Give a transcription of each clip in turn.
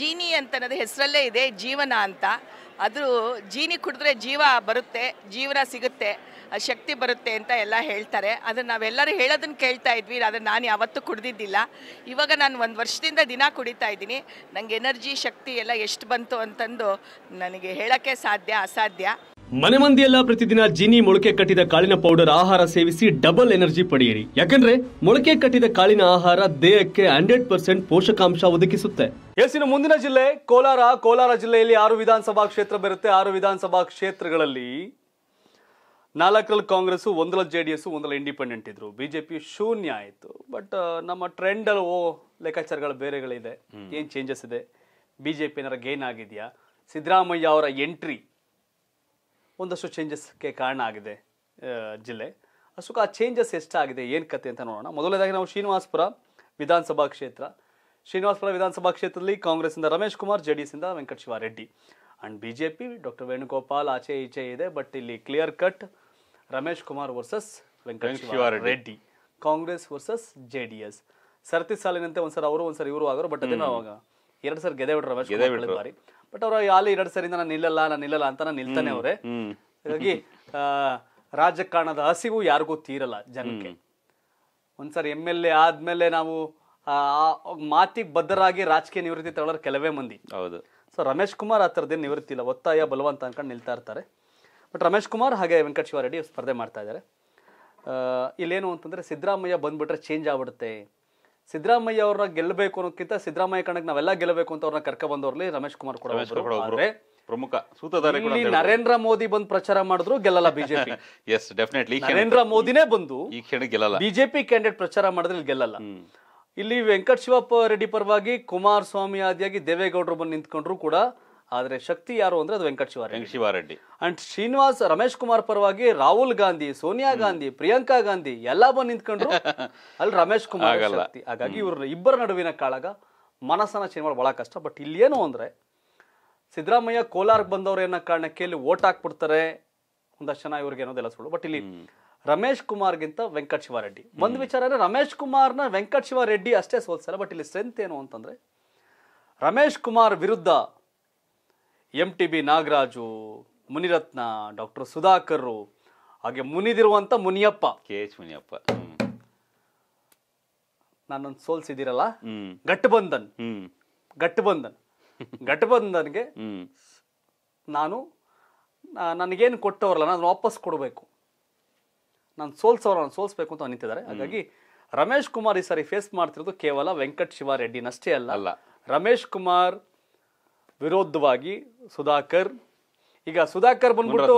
ಜೀನಿ ಅಂತ ಅನ್ನೋದು ಹೆಸರಲ್ಲೇ ಇದೆ ಜೀವನ ಅಂತ ಅದು ಜೀನಿ ಕುಡಿದ್ರೆ ಜೀವ ಬರುತ್ತೆ ಜೀವನ ಸಿಗುತ್ತೆ ಶಕ್ತಿ ಬರುತ್ತೆ ಅಂತ ಎಲ್ಲ ಹೇಳ್ತಾರೆ ಅದನ್ನು ನಾವೆಲ್ಲರೂ ಹೇಳೋದನ್ನು ಕೇಳ್ತಾ ಇದ್ವಿ ಅದನ್ನು ನಾನು ಯಾವತ್ತೂ ಕುಡಿದಿದ್ದಿಲ್ಲ ಇವಾಗ ನಾನು ಒಂದು ವರ್ಷದಿಂದ ದಿನ ಕುಡಿತಾ ಇದ್ದೀನಿ ನನಗೆ ಎನರ್ಜಿ ಶಕ್ತಿ ಎಲ್ಲ ಎಷ್ಟು ಬಂತು ಅಂತಂದು ನನಗೆ ಹೇಳೋಕ್ಕೆ ಸಾಧ್ಯ ಅಸಾಧ್ಯ ಮನೆ ಮಂದಿಯೆಲ್ಲ ಪ್ರತಿದಿನ ಜಿನಿ ಮೊಳಕೆ ಕಟ್ಟಿದ ಕಾಳಿನ ಪೌಡರ್ ಆಹಾರ ಸೇವಿಸಿ ಡಬಲ್ ಎನರ್ಜಿ ಪಡೆಯಿರಿ ಯಾಕಂದ್ರೆ ಮೊಳಕೆ ಕಟ್ಟಿದ ಕಾಳಿನ ಆಹಾರ ದೇಹಕ್ಕೆ ಹಂಡ್ರೆಡ್ ಪರ್ಸೆಂಟ್ ಪೋಷಕಾಂಶ ಒದಗಿಸುತ್ತೆ ಎಸಿನ ಮುಂದಿನ ಜಿಲ್ಲೆ ಕೋಲಾರ ಕೋಲಾರ ಜಿಲ್ಲೆಯಲ್ಲಿ ಆರು ವಿಧಾನಸಭಾ ಕ್ಷೇತ್ರ ಬರುತ್ತೆ ಆರು ವಿಧಾನಸಭಾ ಕ್ಷೇತ್ರಗಳಲ್ಲಿ ನಾಲ್ಕರಲ್ಲಿ ಕಾಂಗ್ರೆಸ್ ಒಂದರಲ್ಲಿ ಜೆ ಡಿ ಎಸ್ ಒಂದರಲ್ಲಿ ಇಂಡಿಪೆಂಡೆಂಟ್ ಇದ್ರು ಬಿಜೆಪಿ ಶೂನ್ಯ ಆಯಿತು ಬಟ್ ನಮ್ಮ ಟ್ರೆಂಡ್ ಓ ಲೆಕ್ಕಾಚಾರಗಳ ಬೇರೆಗಳಿದೆ ಏನು ಚೇಂಜಸ್ ಇದೆ ಬಿಜೆಪಿ ಏನಾರ ಗೇನ್ ಆಗಿದೆಯಾ ಸಿದ್ದರಾಮಯ್ಯ ಅವರ ಎಂಟ್ರಿ ಒಂದಷ್ಟು ಚೇಂಜಸ್ಗೆ ಕಾರಣ ಆಗಿದೆ ಜಿಲ್ಲೆ ಅಷ್ಟಕ್ಕೆ ಆ ಚೇಂಜಸ್ ಎಷ್ಟಾಗಿದೆ ಏನು ಕತೆ ಅಂತ ನೋಡೋಣ ಮೊದಲನೇದಾಗಿ ನಾವು ಶ್ರೀನಿವಾಸಪುರ ವಿಧಾನಸಭಾ ಕ್ಷೇತ್ರ ಶ್ರೀನಿವಾಸಪುರ ವಿಧಾನಸಭಾ ಕ್ಷೇತ್ರದಲ್ಲಿ ಕಾಂಗ್ರೆಸ್ಸಿಂದ ರಮೇಶ್ ಕುಮಾರ್ ಜೆ ಡಿ ಎಸ್ಸಿಂದ Reddy and B J P doctor Venugopal ಆಚೆ ಈಚೆ ಇದೆ ಬಟ್ ಇಲ್ಲಿ clear cut Ramesh Kumar versus Reddy Congress versus J D S ಸರತಿ ಸಾಲಿನಂತೆ ಒಂದ್ಸಲ ಅವರು ಒಂದ್ಸರಿ ಇವರು ಆಗೋರು ಬಟ್ ಅದನ್ನು ಅವಾಗ ಎರಡು ಸರ್ ಗೆದೆ ಬಿಟ್ರು ರಮೇಶ್ ಗೆದೆ ಬಿಟ್ರು. ಬಾರಿ ಬಟ್ ಅವ್ರ ಅಲ್ಲಿ ಎರಡು ಸರಿಂದ ನಾನು ನಿಲ್ಲಲ್ಲ ನಾನು ನಿಲ್ಲಲ್ಲ ಅಂತ ನಾನು ನಿಲ್ತಾನೆ ಅವರೇ ಹಾಗಾಗಿ ರಾಜಕಾರಣದ ಹಸಿವು ಯಾರಿಗೂ ತೀರಲ್ಲ ಜನಕ್ಕೆ ಒಂದ್ಸರಿ ಎಮ್ ಎಲ್ ಎ ಆದ್ಮೇಲೆ ನಾವು ಆ ಮಾತಿಗೆ ಬದ್ಧರಾಗಿ ರಾಜಕೀಯ ನಿವೃತ್ತಿ ತಗೊಳ್ಳೋರು ಕೆಲವೇ ಮಂದಿ ಹೌದು ಸೊ ರಮೇಶ್ ಕುಮಾರ್ ಆ ಥರದ್ದೇನು ನಿವೃತ್ತಿ ಇಲ್ಲ ಒತ್ತಾಯ ಬಲವಂತ ಅನ್ಕೊಂಡು ನಿಲ್ತಾ ಇರ್ತಾರೆ ಬಟ್ ರಮೇಶ್ ಕುಮಾರ್ ಹಾಗೆ ವೆಂಕಟ ಶಿವಾರೆಡ್ಡಿ ಸ್ಪರ್ಧೆ ಮಾಡ್ತಾ ಇದ್ದಾರೆ ಇಲ್ಲೇನು ಅಂತಂದರೆ ಸಿದ್ದರಾಮಯ್ಯ ಬಂದ್ಬಿಟ್ರೆ ಚೇಂಜ್ ಆಗ್ಬಿಡುತ್ತೆ ಸಿದ್ದರಾಮಯ್ಯ ಅವ್ರನ್ನ ಗೆಲ್ಲಬೇಕು ಅನ್ನೋಕ್ಕಿಂತ ಸಿದ್ದರಾಮಯ್ಯ ಕಣಕ್ಕೆ ನಾವೆಲ್ಲ ಗೆಲ್ಲಬೇಕು ಅಂತ ಅವ್ರನ್ನ ಕರ್ಕ ಬಂದವ್ರಲ್ಲಿ ರಮೇಶ್ ಕುಮಾರ್ ಕೂಡ ಪ್ರಮುಖ ಸೂತ್ರಧಾರಿ ಇಲ್ಲಿ ನರೇಂದ್ರ ಮೋದಿ ಬಂದು ಪ್ರಚಾರ ಮಾಡಿದ್ರು ಗೆಲ್ಲಲ್ಲ ಬಿಜೆಪಿ ಎಸ್ ಡೆಫಿನೆಟ್ಲಿ ನರೇಂದ್ರ ಮೋದಿನೇ ಬಂದು ಈ ಕ್ಷಣ ಗೆಲ್ಲಲ್ಲ ಬಿಜೆಪಿ ಕ್ಯಾಂಡಿಡೇಟ್ ಪ್ರಚಾರ ಮಾಡಿದ್ರೆ ಇಲ್ಲಿ ಗೆಲ್ಲಲ್ಲ ಇಲ್ಲಿ ವೆಂಕಟ ಶಿವಪ್ಪ ರೆಡ್ಡಿ ಪರವಾಗಿ ಕುಮಾರಸ್ವಾಮಿ ಆದಿಯಾಗಿ ದೇವೇಗೌಡರು ಬಂದು ನಿಂತ್ಕೊಂಡ್ರು ಕೂಡ ಆದರೆ ಶಕ್ತಿ ಯಾರು ಅಂದ್ರೆ ಅದು ವೆಂಕಟ ಶಿವಾರೆಡ್ಡಿ ಶಿವಾರೆಡ್ಡಿ ಅಂಡ್ ಶ್ರೀನಿವಾಸ್ ರಮೇಶ್ ಕುಮಾರ್ ಪರವಾಗಿ ರಾಹುಲ್ ಗಾಂಧಿ ಸೋನಿಯಾ ಗಾಂಧಿ ಪ್ರಿಯಾಂಕಾ ಗಾಂಧಿ ಎಲ್ಲ ಬಂದು ನಿಂತ್ಕೊಂಡ್ರು ಅಲ್ಲಿ ರಮೇಶ್ ಕುಮಾರ್ ಶಕ್ತಿ ಹಾಗಾಗಿ ಇವ್ರ ಇಬ್ಬರ ನಡುವಿನ ಕಾಳಗ ಮನಸ್ಸನ್ನ ಚೇಂಜ್ ಮಾಡಿ ಬಹಳ ಕಷ್ಟ ಬಟ್ ಇಲ್ಲಿ ಏನು ಅಂದ್ರೆ ಸಿದ್ದರಾಮಯ್ಯ ಕೋಲಾರ್ಗೆ ಬಂದವ್ರು ಏನೋ ಕಾರಣಕ್ಕೆ ಇಲ್ಲಿ ವೋಟ್ ಹಾಕ್ಬಿಡ್ತಾರೆ ಒಂದಷ್ಟು ಜನ ಇವ್ರಿಗೆ ಅನ್ನೋದೆಲ್ಲ ಸುಳ್ಳು ಬಟ್ ಇಲ್ಲಿ ರಮೇಶ್ ಕುಮಾರ್ ಗಿಂತ ವೆಂಕಟ ಶಿವಾರೆಡ್ಡಿ ಒಂದು ವಿಚಾರ ಅಂದ್ರೆ ರಮೇಶ್ ಕುಮಾರ್ನ ವೆಂಕಟ ಶಿವಾರೆಡ್ಡಿ ಅಷ್ಟೇ ಸೋಲ್ಸಲ್ಲ ಬಟ್ ಇಲ್ಲಿ ಸ್ಟ್ರೆಂತ್ ಏನು ಅಂತಂದ್ರೆ ರಮೇಶ್ ಕುಮಾರ್ ವಿರುದ್ಧ M T B Nagaraju Munirathna doctor Sudhakar ಹಾಗೆ ಮುನಿದಿರುವಂತ ಮುನಿಯಪ್ಪ ಕೆ ಎಚ್ ಮುನಿಯಪ್ಪ ನಾನೊಂದು ಸೋಲ್ಸಿದ್ದೀರಲ್ಲ ಗಟ್ಟಬಂಧನ್ ಗಟ್ಟಬಂಧನ್ ಗಟ್ಟಬಂಧನ್ಗೆ ನಾನು ನನಗೇನು ಕೊಟ್ಟವರಲ್ಲ ನಾನು ವಾಪಸ್ ಕೊಡಬೇಕು ನಾನು ಸೋಲ್ಸೋರ ನಾನು ಸೋಲ್ಸ್ಬೇಕು ಅಂತ ಅನಿತಿದ್ದಾರೆ ಹಾಗಾಗಿ ರಮೇಶ್ ಕುಮಾರ್ ಈ ಸಾರಿ ಫೇಸ್ ಮಾಡ್ತಿರೋದು ಕೇವಲ ವೆಂಕಟ್ ಶಿವಾರೆಡ್ಡಿನಷ್ಟೇ ಅಲ್ಲ ಅಲ್ಲ ರಮೇಶ್ ಕುಮಾರ್ ವಿರೋಧವಾಗಿ ಸುಧಾಕರ್ ಈಗ ಸುಧಾಕರ್ ಬಂದ್ಬಿಟ್ಟು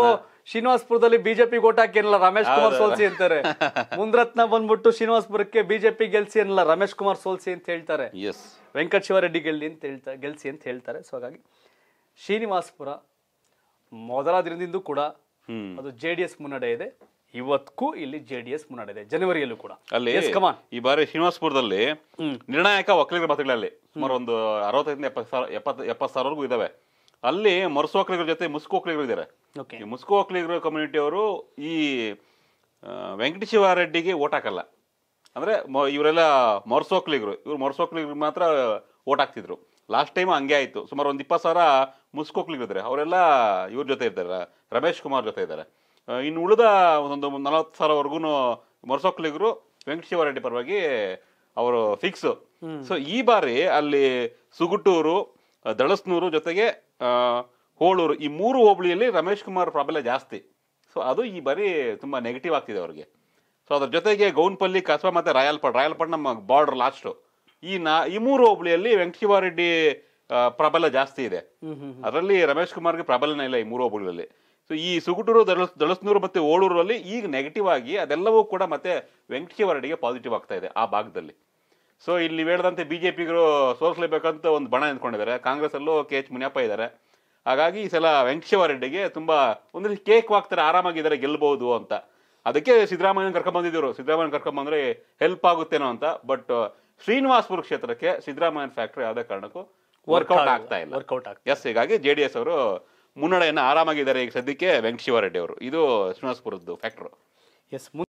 ಶ್ರೀನಿವಾಸ್ಪುರದಲ್ಲಿ ಬಿಜೆಪಿ ಓಟ್ ಹಾಕಿ ರಮೇಶ್ ಕುಮಾರ್ ಸೋಲ್ಸಿ ಅಂತಾರೆ ಮುಂದ್ರತ್ನ ಬಂದ್ಬಿಟ್ಟು ಶ್ರೀನಿವಾಸ್ಪುರಕ್ಕೆ ಬಿಜೆಪಿ ಗೆಲ್ಸಿ ಏನಲ್ಲ ರಮೇಶ್ ಕುಮಾರ್ ಸೋಲ್ಸಿ ಅಂತ ಹೇಳ್ತಾರೆ ವೆಂಕಟ ಶಿವರೆಡ್ಡಿ ಗೆಲ್ಲಿ ಅಂತ ಹೇಳ್ತಾರೆ ಗೆಲ್ಸಿ ಅಂತ ಹೇಳ್ತಾರೆ ಸೊ ಹಾಗಾಗಿ ಶ್ರೀನಿವಾಸ್ಪುರ ದಿನದಿಂದ ಕೂಡ ಅದು ಜೆ ಡಿ ಎಸ್ ಮುನ್ನಡೆ ಇದೆ ಇವತ್ತಕ್ಕೂ ಇಲ್ಲಿ ಜೆ ಡಿ ಎಸ್ ಜನವರಿಯಲ್ಲೂ ಕೂಡ ಅಲ್ಲಿ ಈ ಬಾರಿ ಶ್ರೀನಿವಾಸಪುರದಲ್ಲಿ ನಿರ್ಣಾಯಕ ಒಕ್ಕಲಿಗರ ಮತಗಳಲ್ಲಿ ಸುಮಾರು ಒಂದು ಅರವತ್ತೈದಿಂದ ಎಪ್ಪತ್ತು ಸಾವಿರ ಎಪ್ಪತ್ತು ಎಪ್ಪತ್ತು ಸಾವಿರವರೆಗೂ ಇದಾವೆ ಅಲ್ಲಿ ಮರುಸು ಒಕ್ಕಲಿಗರ ಜೊತೆ ಮುಸ್ಕು ಒಕ್ಕಲಿಗರು ಇದ್ದಾರೆ ಈ ಮುಸ್ಕು ಒಕ್ಕಲಿಗರ ಕಮ್ಯುನಿಟಿ ಅವರು ಈ ರೆಡ್ಡಿಗೆ ಓಟ್ ಹಾಕಲ್ಲ ಅಂದ್ರೆ ಇವರೆಲ್ಲ ಮರುಸು ಒಕ್ಕಲಿಗರು ಇವರು ಮರುಸು ಮಾತ್ರ ಓಟ್ ಹಾಕ್ತಿದ್ರು ಲಾಸ್ಟ್ ಟೈಮ್ ಹಂಗೆ ಆಯಿತು ಸುಮಾರು ಒಂದ್ ಇಪ್ಪತ್ತು ಸಾವಿರ ಇದ್ದಾರೆ ಅವರೆಲ್ಲ ಇವ್ರ ಜೊತೆ ಇದ್ದಾರೆ ರಮೇಶ್ ಕುಮಾರ್ ಜೊತೆ ಇದ್ದಾರೆ ಇನ್ನು ಉಳಿದ ಒಂದು ನಲವತ್ತು ಸಾವಿರವರೆಗೂ ಮರುಸೊಕ್ಲಿಗರು ವೆಂಕಟ ರೆಡ್ಡಿ ಪರವಾಗಿ ಅವರು ಫಿಕ್ಸ್ ಸೊ ಈ ಬಾರಿ ಅಲ್ಲಿ ಸುಗುಟೂರು ದಳಸ್ನೂರು ಜೊತೆಗೆ ಹೋಳೂರು ಈ ಮೂರು ಹೋಬಳಿಯಲ್ಲಿ ರಮೇಶ್ ಕುಮಾರ್ ಪ್ರಾಬಲ್ಯ ಜಾಸ್ತಿ ಸೊ ಅದು ಈ ಬಾರಿ ತುಂಬ ನೆಗೆಟಿವ್ ಆಗ್ತಿದೆ ಅವರಿಗೆ ಸೊ ಅದ್ರ ಜೊತೆಗೆ ಗೌನ್ಪಲ್ಲಿ ಕಸಬಾ ಮತ್ತು ರಾಯಲ್ಪಾಡ್ ರಾಯಲ್ಪಾಡ್ ನಮ್ಮ ಬಾರ್ಡರ್ ಲಾಸ್ಟು ಈ ನಾ ಈ ಮೂರು ಹೋಬಳಿಯಲ್ಲಿ ವೆಂಕಟ ರೆಡ್ಡಿ ಪ್ರಬಲ ಜಾಸ್ತಿ ಇದೆ ಅದರಲ್ಲಿ ರಮೇಶ್ ಕುಮಾರ್ಗೆ ಪ್ರಬಲನ ಇಲ್ಲ ಈ ಮೂರು ಹೋಬಳಿಗಳಲ್ಲಿ ಸೊ ಈ ಸುಗುಟೂರು ದಳಸ್ ದಳಸ್ನೂರು ಮತ್ತೆ ಓಳೂರಲ್ಲಿ ಈಗ ನೆಗೆಟಿವ್ ಆಗಿ ಅದೆಲ್ಲವೂ ಕೂಡ ಮತ್ತೆ ವೆಂಕಟೇವರಡಿಗೆ ಪಾಸಿಟಿವ್ ಆಗ್ತಾ ಇದೆ ಆ ಭಾಗದಲ್ಲಿ ಸೊ ಇಲ್ಲಿ ಹೇಳ್ದಂತೆ ಬಿಜೆಪಿಗರು ಸೋಲಿಸಲೇಬೇಕಂತ ಒಂದು ಬಣ ಎಂದ್ಕೊಂಡಿದ್ದಾರೆ ಕಾಂಗ್ರೆಸ್ ಅಲ್ಲೂ ಕೆ ಎಚ್ ಮುನಿಯಪ್ಪ ಇದ್ದಾರೆ ಹಾಗಾಗಿ ಈ ಸಲ ವೆಂಕಟೇವರರೆಡ್ಡಿಗೆ ತುಂಬಾ ಒಂದು ಕೇಕ್ ವಾಗ್ತಾರೆ ಆರಾಮಾಗಿದ್ದಾರೆ ಗೆಲ್ಲಬಹುದು ಅಂತ ಅದಕ್ಕೆ ಸಿದ್ದರಾಮಯ್ಯ ಕರ್ಕೊಂಡ್ಬಂದಿದ್ರು ಸಿದ್ದರಾಮಯ್ಯ ಬಂದ್ರೆ ಹೆಲ್ಪ್ ಆಗುತ್ತೇನೋ ಅಂತ ಬಟ್ ಶ್ರೀನಿವಾಸ್ಪುರ ಕ್ಷೇತ್ರಕ್ಕೆ ಸಿದ್ದರಾಮಯ್ಯ ಫ್ಯಾಕ್ಟ್ರಿ ಯಾವುದೇ ಕಾರಣಕ್ಕೂ ವರ್ಕೌಟ್ ಆಗ್ತಾ ಇಲ್ಲ ವರ್ಕೌಟ್ ಎಸ್ ಹೀಗಾಗಿ ಜೆ ಡಿ ಎಸ್ ಅವರು ಮುನ್ನಡೆಯನ್ನು ಆರಾಮಾಗಿದ್ದಾರೆ ಈಗ ಸದ್ಯಕ್ಕೆ ವೆಂಕಟ ಶಿವಾರೆಡ್ಡಿ ಅವರು ಇದು ಶ್ರೀನಿವಾಸಪುರದ್ದು ಫ್ಯಾಕ್ಟ್ರು ಎಸ್